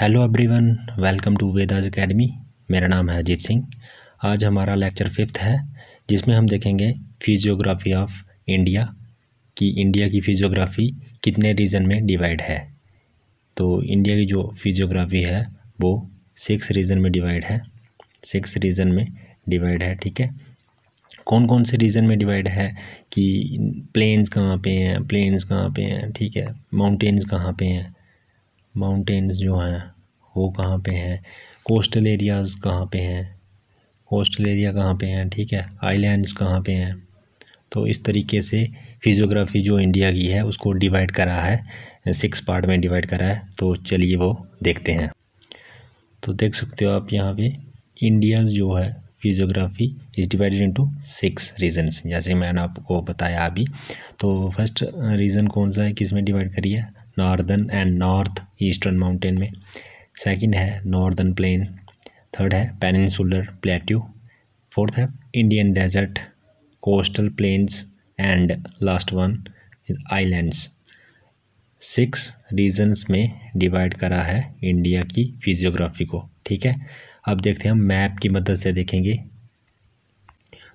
Hello everyone welcome to Vedas academy मेरा नाम है अजीत सिंह आज हमारा लेक्चर फिफ्थ है जिसमें हम देखेंगे फिजियोग्राफी ऑफ इंडिया कि इंडिया की फिजियोग्राफी कितने रीजन में डिवाइड है तो इंडिया की जो फिजियोग्राफी है वो सिक्स रीजन में डिवाइड है सिक्स रीजन में डिवाइड है ठीक है कौन कौन से रीजन में डिवाइड है कि प्लेन्स कहाँ पे हैं प्लेन्स कहाँ पे हैं ठीक है माउंटेन्स कहाँ पे हैं माउंटेंस जो हैं वो कहाँ पे हैं कोस्टल एरियाज़ कहाँ पे हैं कोस्टल एरिया कहाँ पे हैं ठीक है आइलैंड्स कहाँ पे हैं तो इस तरीके से फिजियोग्राफी जो इंडिया की है उसको डिवाइड करा है सिक्स पार्ट में डिवाइड करा है तो चलिए वो देखते हैं तो देख सकते हो आप यहाँ पे इंडिया जो है physiography is divided into six regions जैसे मैंने आपको बताया अभी तो फर्स्ट रीज़न कौन सा है किस में डिवाइड करी है northern and north eastern mountain में सेकंड है नॉर्दर्न प्लेन थर्ड है पेनसुलर प्लेट्यू फोर्थ है Indian desert coastal plains and last one is islands six regions में डिवाइड करा है इंडिया की फिजियोग्राफी को ठीक है अब देखते हैं हम मैप की मदद से देखेंगे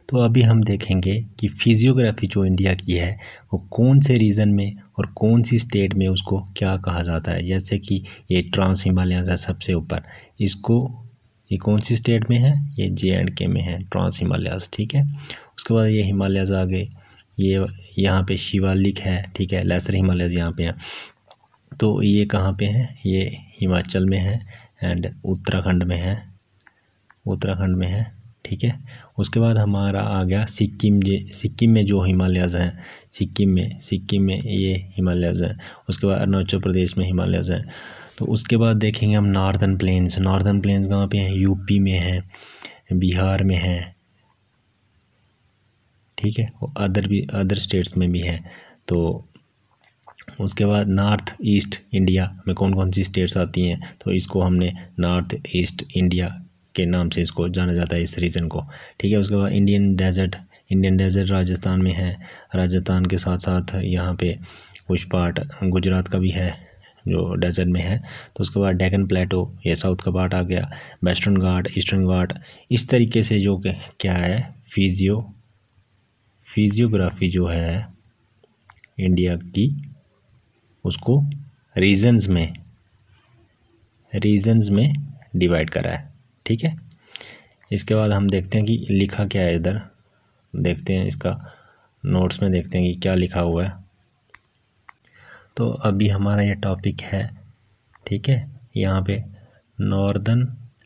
तो अभी हम देखेंगे कि फिजियोग्राफी जो इंडिया की है वो कौन से रीजन में और कौन सी स्टेट में उसको क्या कहा जाता है जैसे कि ये ट्रांस हिमालयन है सबसे ऊपर इसको ये कौन सी स्टेट में है ये जे एंड के में है ट्रांस हिमालयाज ठीक है उसके बाद ये हिमालयाज आ गए ये यहाँ पे शिवालिक है ठीक है लेसर हिमालयाज यहाँ पे हैं तो ये कहाँ पे हैं ये हिमाचल में है एंड उत्तराखंड में है उत्तराखंड में है ठीक है उसके बाद हमारा आ गया सिक्किम जे सिक्किम में जो हिमालयाज़ हैं सिक्किम में सिक्किम में ये हिमालयाज़ हैं उसके बाद अरुणाचल प्रदेश में हिमालयाज़ हैं तो उसके बाद देखेंगे हम नार्दर्न प्लेन्स नार्दर्न प्लेन्स कहाँ पे हैं यूपी में हैं बिहार में हैं ठीक है और अदर भी अदर स्टेट्स में भी हैं तो उसके बाद नॉर्थ ईस्ट इंडिया में कौन कौन सी स्टेट्स आती हैं तो इसको हमने नॉर्थ ईस्ट इंडिया के नाम से इसको जाना जाता है इस रीजन को ठीक है उसके बाद Indian desert Indian desert Rajasthan में है राजस्थान के साथ साथ यहाँ पे कुछ पार्ट गुजरात का भी है जो डेजर्ट में है तो उसके बाद डेकन प्लेटो ये साउथ का पार्ट आ गया वेस्टर्न घाट ईस्टर्न घाट इस तरीके से जो क्या है फिजियो फिजियोग्राफी जो है इंडिया की उसको रीजन्स में रीजन्स में डिवाइड करा है ठीक है इसके बाद हम देखते हैं कि लिखा क्या है इधर देखते हैं इसका नोट्स में देखते हैं कि क्या लिखा हुआ है तो अभी हमारा ये टॉपिक है ठीक है यहाँ पे northern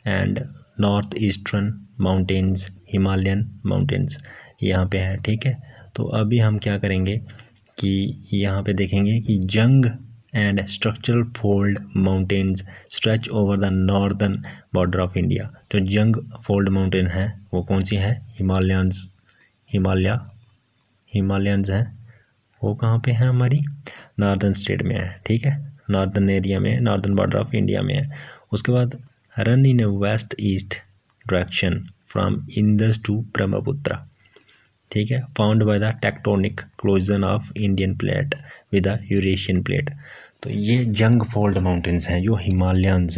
and north eastern mountains Himalayan mountains यहाँ पे है ठीक है तो अभी हम क्या करेंगे कि यहाँ पे देखेंगे कि young and structural fold mountains stretch over the northern border of India. जो जंग फोल्ड माउंटेन है वो कौन सी है हिमालयंस हिमालय हिमालयंस हैं वो कहाँ पे हैं हमारी नॉर्दर्न स्टेट में है ठीक है नॉर्दर्न एरिया में नॉर्दर्न बॉर्डर ऑफ इंडिया में है उसके बाद run in west east direction from Indus to Brahmaputra ठीक है found by the tectonic collision of Indian plate with the Eurasian plate तो ये जंग फोल्ड माउंटेन्स हैं जो हिमालयंस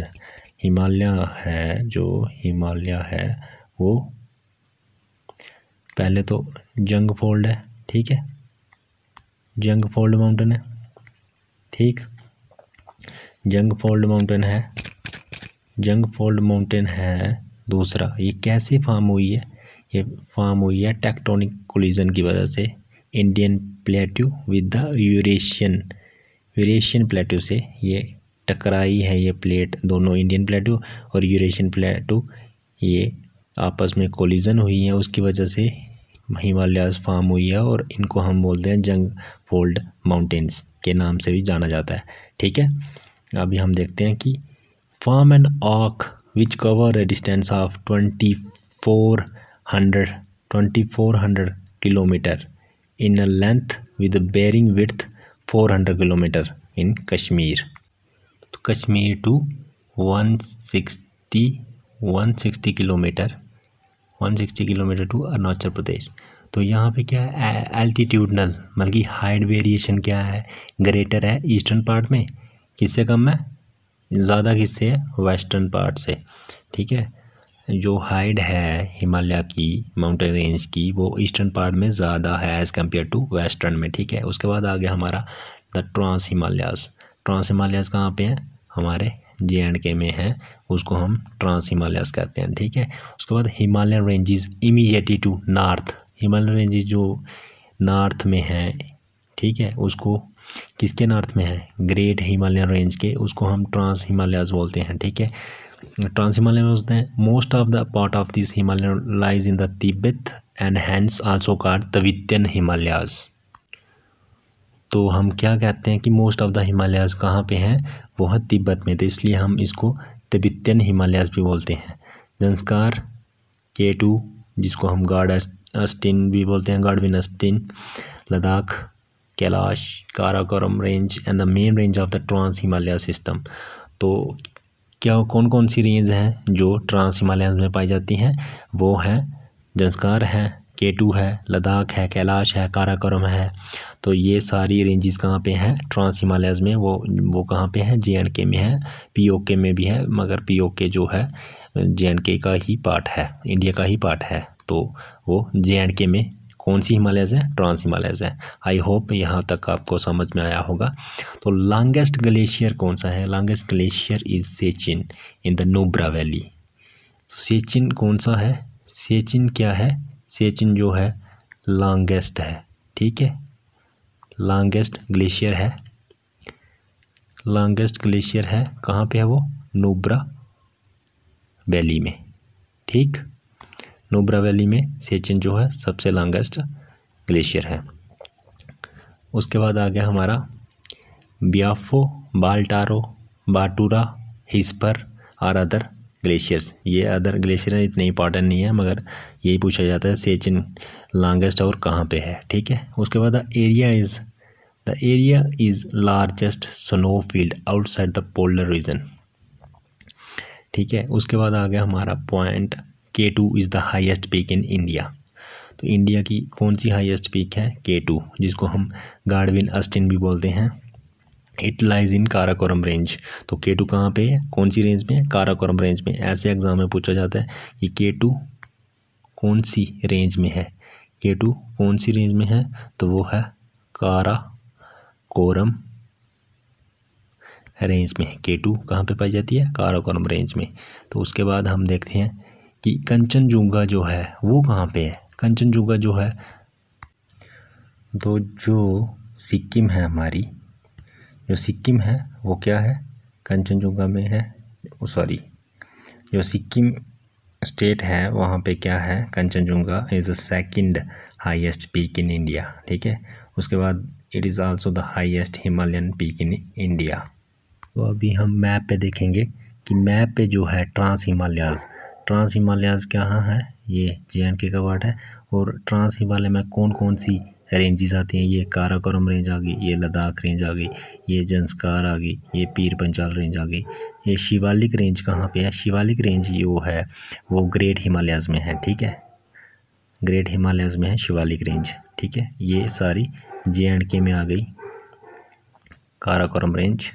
हिमालय है जो हिमालय है वो पहले तो जंग फोल्ड है ठीक है जंग फोल्ड माउंटेन है ठीक जंग फोल्ड माउंटेन है जंग फोल्ड माउंटेन है दूसरा ये कैसे फार्म हुई है ये फॉर्म हुई है टेक्टोनिक कोलिजन की वजह से Indian plateau with the Eurasian Eurasian plateau से ये टकराई है ये प्लेट दोनों इंडियन प्लेट्यू और यूरेशियन प्लेट्यू ये आपस में कोलिजन हुई है उसकी वजह से हिमालयाज फॉर्म हुई है और इनको हम बोलते हैं जंग फोल्ड माउंटेन्स के नाम से भी जाना जाता है ठीक है अभी हम देखते हैं कि form and arc which cover a distance of twenty four hundred twenty four hundred kilometre in a length with varying with four hundred kilometre in Kashmir तो Kashmir to one sixty one sixty kilometre one sixty kilometre to Arunachal Pradesh तो यहाँ पे क्या है altitudinal मतलब कि height variation क्या है ग्रेटर है ईस्टर्न पार्ट में किससे कम है ज़्यादा किससे है वेस्टर्न पार्ट से ठीक है जो हाइट है हिमालय की माउंटेन रेंज की वो ईस्टर्न पार्ट में ज़्यादा है एज़ कम्पेयर टू वेस्टर्न में ठीक है उसके बाद आ गया हमारा the trans Himalayas trans Himalayas कहाँ पे हैं हमारे जे एंड के में है उसको हम ट्रांस हिमालयास कहते हैं ठीक है उसके बाद Himalayan ranges immediately to north Himalayan ranges जो नॉर्थ में हैं ठीक है उसको किसके नॉर्थ में है ग्रेट हिमालयन रेंज के उसको हम ट्रांस हिमालयाज बोलते हैं ठीक है ट्रांस में होते हैं most of the part of this Himalaya lies in the Tibet and hence also called Tibetan Himalayas तो हम क्या कहते हैं कि मोस्ट ऑफ़ द हिमालयाज़ कहाँ पे हैं वो है तिब्बत में तो इसलिए हम इसको तिब्बतन हिमालयाज़ भी बोलते हैं जंस्कार के टू जिसको हम गार्ड अस्टिन भी बोलते हैं Godwin Austen Ladakh Kailash Karakoram range and the main range of the trans Himalaya system तो क्या कौन कौन सी रेंज हैं जो ट्रांस हिमालयस में पाई जाती हैं वो हैं जंस्कार हैं के टू है लद्दाख है कैलाश है काराकोरम है तो ये सारी रेंजेस कहाँ पे हैं ट्रांस हिमालयाज़ में वो वो कहाँ पे हैं जे एंड के में है पी ओ के में भी है मगर पी ओ के जो है जे एंड के का ही पार्ट है इंडिया का ही पार्ट है तो वो जे एंड के में कौन सी हिमालयाज़ है ट्रांस हिमालयाज़ है आई होप यहाँ तक आपको समझ में आया होगा तो लॉन्गेस्ट ग्लेशियर कौन सा है longest glacier is Siachen in the Nubra valley Siachen कौन सा है सेचिन क्या है सेचिन जो है लॉन्गेस्ट है ठीक है लॉन्गेस्ट ग्लेशियर है लॉन्गेस्ट ग्लेशियर है कहाँ पे है वो नोब्रा वैली में ठीक नूबरा वैली में सेचिन जो है सबसे लॉन्गेस्ट ग्लेशियर है उसके बाद आ गया हमारा बियाफो बाल्टारो बाटूरा हिस्पर और अदर ग्लेशियर्स ये अदर ग्लेशियर इतने इंपॉर्टेंट नहीं है मगर यही पूछा जाता है सेचिन लॉन्गेस्ट और कहाँ पे है ठीक है उसके बाद area is the area is largest snow field outside the polar region ठीक है उसके बाद आ गया हमारा point K two is the highest peak in India तो इंडिया की कौन सी हाइस्ट पीक है के टू जिसको हम गार्डविन अस्टिन भी बोलते हैं it lies in Karakoram range तो के टू कहाँ पर है कौन सी रेंज में है काराकोरम रेंज में ऐसे एग्ज़ाम में पूछा जाता है कि के टू कौन सी रेंज में है के टू कौन सी रेंज में है तो वो है कारा कोरम रेंज में के टू कहाँ पर पाई जाती है काराकोरम रेंज में तो उसके बाद हम देखते हैं कि कंचनजुंगा जो है वो कहाँ पे है कंचनजुंगा जो है तो जो सिक्किम है हमारी जो सिक्किम है वो क्या है कंचनजुंगा में है सॉरी जो सिक्किम स्टेट है वहाँ पे क्या है Kanchenjunga is the second highest peak in India ठीक है उसके बाद it is also the highest Himalayan peak in India तो अभी हम मैप पे देखेंगे कि मैप पे जो है ट्रांस हिमालयाज ट्रांस हिमालयाज़ कहाँ है ये जे एंड के का वार्ड है और ट्रांस हिमालय में कौन कौन सी रेंजेस आती हैं ये काराकोरम रेंज आ गई ये लद्दाख रेंज आ गई ये जंसकार आ गई ये पीर पंचाल रेंज आ गई ये शिवालिक रेंज कहाँ पे है शिवालिक रेंज ये वो है वो ग्रेट हिमालयाज़ में है ठीक है ग्रेट हिमालयाज़ में है शिवालिक रेंज ठीक है ये सारी जे एंड के में आ गई काराकोरम रेंज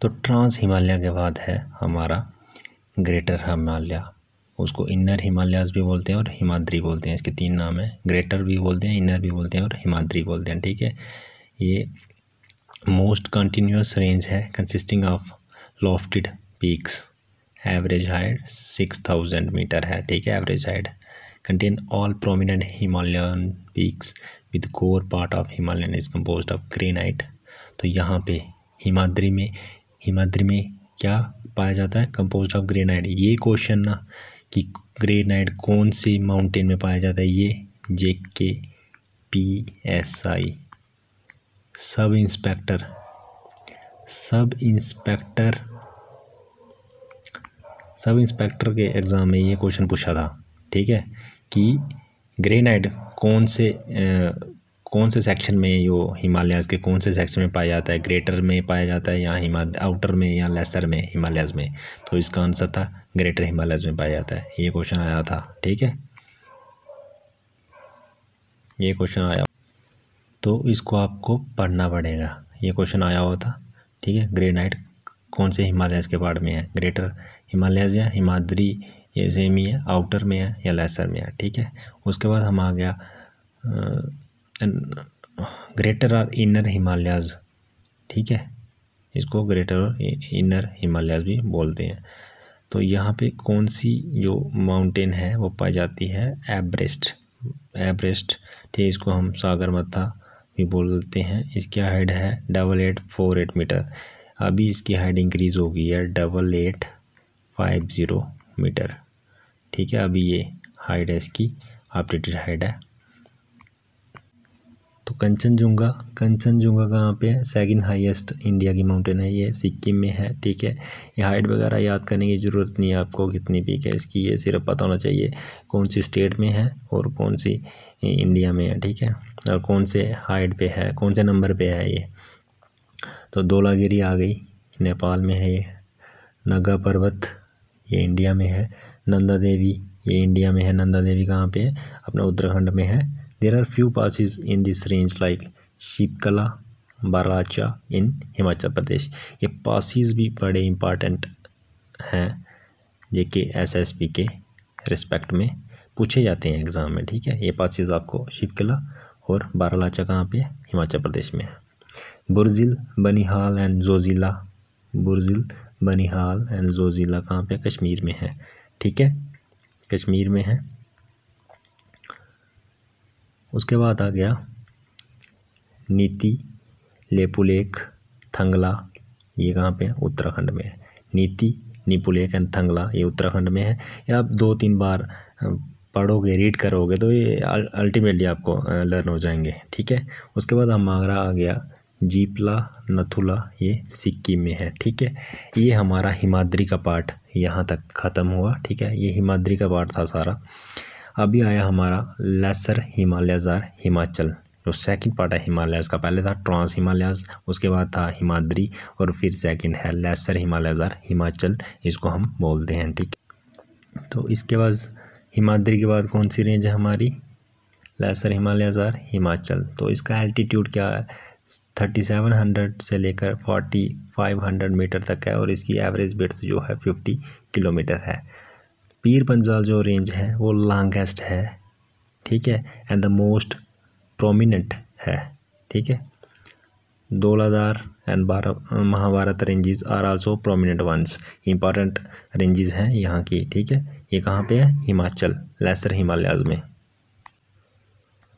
तो ट्रांस हिमालय के बाद है हमारा ग्रेटर हिमालय उसको इनर हिमालयाज भी बोलते हैं और हिमाद्री बोलते हैं इसके तीन नाम हैं ग्रेटर भी बोलते हैं इनर भी बोलते हैं और हिमाद्री बोलते हैं ठीक है ये मोस्ट कंटिन्यूस रेंज है consisting of lofted peaks average height six thousand metre है ठीक है average height contain all prominent Himalayan peaks with core part of Himalayan is compose of granite तो यहाँ पे हिमाद्री में हिमाद्री में क्या पाया जाता है कंपोज ऑफ ग्रेनाइट ये क्वेश्चन ना कि ग्रेनाइट कौन से माउंटेन में पाया जाता है ये जे के P S I sub inspector sub inspector sub inspector के एग्ज़ाम में ये क्वेश्चन पूछा था ठीक है कि ग्रेनाइट कौन से कौन से सेक्शन में यो हिमालयाज़ के कौन से सेक्शन में पाया जाता है ग्रेटर में पाया जाता है या हिमा आउटर में या लेसर में हिमालयाज़ में तो इसका आंसर था ग्रेटर हिमालयाज़ में पाया जाता है ये क्वेश्चन आया था ठीक है ये क्वेश्चन आया तो इसको आपको पढ़ना पड़ेगा ये क्वेश्चन आया हुआ था ठीक है ग्रेनाइट कौन से हिमालयाज़ के पार्ट में है ग्रेटर हिमालयाज़ या हिमाद्री ये ही है आउटर में है या लेसर में है ठीक है उसके बाद हम आ गया ग्रेटर और इनर हिमालयाज ठीक है इसको ग्रेटर और इनर हिमालयाज भी बोलते हैं तो यहाँ पे कौन सी जो माउंटेन है वो पाई जाती है एवरेस्ट एवरेस्ट ठीक है इसको हम सागर मत्था भी बोलते हैं इसकी हाइट है double eight four eight metre अभी इसकी हाइट इंक्रीज़ हो गई है double eight five zero metre ठीक है अभी ये हाइट है इसकी अपडेटेड हाइट है तो कंचनजुंगा कंचनजुंगा कहाँ पे है सेकंड हाईएस्ट इंडिया की माउंटेन है ये सिक्किम में है ठीक है ये हाइट वगैरह याद करने की ज़रूरत नहीं है आपको कितनी पीक है इसकी ये सिर्फ पता होना चाहिए कौन सी स्टेट में है और कौन सी इंडिया में है ठीक है और कौन से हाइट पे है कौन से नंबर पे है ये तो धोलागिरी आ गई नेपाल में है ये नगा पर्वत ये इंडिया में है नंदा देवी ये इंडिया में है नंदा देवी कहाँ पर है अपना उत्तराखंड में है There are few passes in this range like Shipkala, Baracha in Himachal Pradesh. ये passes भी बड़े important हैं J K S S P के रिस्पेक्ट में पूछे जाते हैं एग्ज़ाम में ठीक है ये पासेज आपको शिपकला और बारालाचा कहाँ पे हिमाचल प्रदेश में है बुरजिल बनिहाल एंड जोजिला बुरजिल बनिहाल एंड जोजिला कहाँ पे कश्मीर में है ठीक है कश्मीर में है उसके बाद आ गया नीति लेपुलेख थंगला ये कहाँ पे है उत्तराखंड में है नीति निपुलेख एंड थंगला ये उत्तराखंड में है ये आप दो तीन बार पढ़ोगे रीड करोगे तो ये अल्टीमेटली आपको लर्न हो जाएंगे ठीक है उसके बाद हमारा आ गया जीपला नथुला ये सिक्किम में है ठीक है ये हमारा हिमाद्री का पार्ट यहाँ तक ख़त्म हुआ ठीक है ये हिमाद्री का पार्ट था सारा अभी आया हमारा लेसर हिमालयाज हिमाचल जो सेकंड पार्ट है हिमालयाज का पहले था ट्रांस हिमालयाज उसके बाद था हिमाद्री और फिर सेकंड है लेसर हिमालयाज हिमाचल इसको हम बोलते हैं ठीक तो इसके बाद हिमाद्री के बाद कौन सी रेंज है हमारी लेसर हिमालयाज हिमाचल तो इसका एल्टीट्यूड क्या है थर्टी सेवन हंड्रेड से लेकर फोर्टी फाइव हंड्रेड मीटर तक है और इसकी एवरेज बेट जो है फिफ्टी किलोमीटर है पीर पंजाल जो रेंज है वो लॉन्गेस्ट है ठीक है एंड द मोस्ट प्रोमिनेंट है ठीक है लदार एंड बारह Mahabharat ranges are also prominent ones important ranges हैं यहाँ की ठीक है ये कहाँ पे है हिमाचल लेसर हिमालयाज में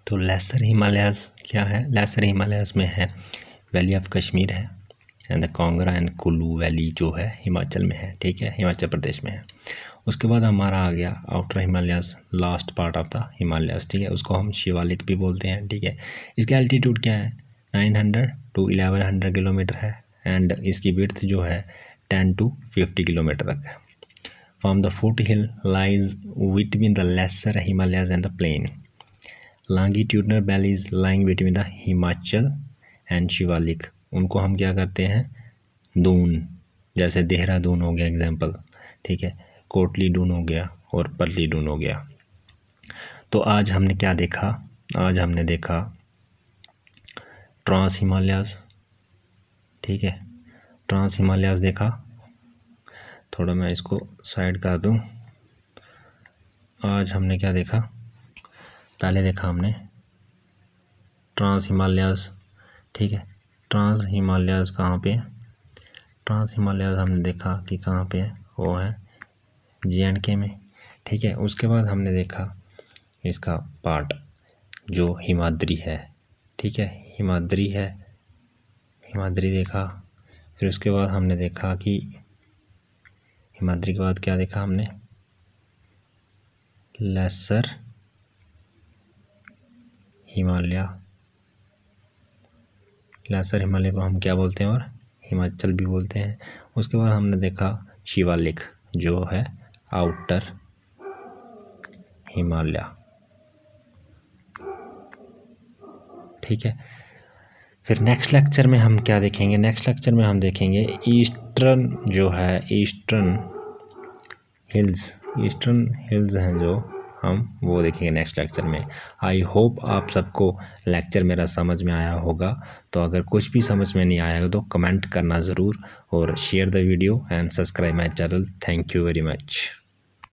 तो लेसर हिमालयाज क्या है लेसर हिमालयाज में है वैली ऑफ कश्मीर है and the Kangra and Kullu valley जो है हिमाचल में है ठीक है हिमाचल प्रदेश में है उसके बाद हमारा आ गया outer Himalayas last part of the Himalayas ठीक है उसको हम शिवालिक भी बोलते हैं ठीक है इसका एल्टीट्यूड क्या है nine hundred to eleven hundred kilometre है एंड इसकी विर्थ जो है टेन टू फिफ्टी किलोमीटर तक है from the foot hill lies between the lesser Himalayas and the plain longitudinal valleys lying between the Himachal and Shivalik उनको हम क्या करते हैं दून जैसे देहरादून हो गया एग्जाम्पल ठीक है कोटली डून हो गया और पल्ली डून हो गया तो आज हमने क्या देखा आज हमने देखा ट्रांस हिमालयाज ठीक है ट्रांस हिमालयाज देखा थोड़ा मैं इसको साइड कर दूं आज हमने क्या देखा पहले देखा हमने ट्रांस हिमालयाज ठीक है ट्रांस हिमालयाज कहाँ पे है ट्रांस हिमालयाज हमने देखा कि कहाँ पे है वो है जे एंड के में ठीक है उसके बाद हमने देखा इसका पार्ट जो हिमाद्री है ठीक है हिमाद्री है हिमाद्री देखा फिर उसके बाद हमने देखा कि हिमाद्री के बाद क्या देखा हमने लेसर हिमालय लेसर हिमालय को हम क्या बोलते हैं और हिमाचल भी बोलते हैं उसके बाद हमने देखा शिवालिक जो है आउटर हिमालय ठीक है फिर नेक्स्ट लेक्चर में हम क्या देखेंगे नेक्स्ट लेक्चर में हम देखेंगे ईस्टर्न जो है ईस्टर्न हिल्स ईस्टर्न हिल्स हैं जो हम वो देखेंगे नेक्स्ट लेक्चर में आई होप आप सबको लेक्चर मेरा समझ में आया होगा तो अगर कुछ भी समझ में नहीं आया तो कमेंट करना ज़रूर और share the video and subscribe my channel thank you very much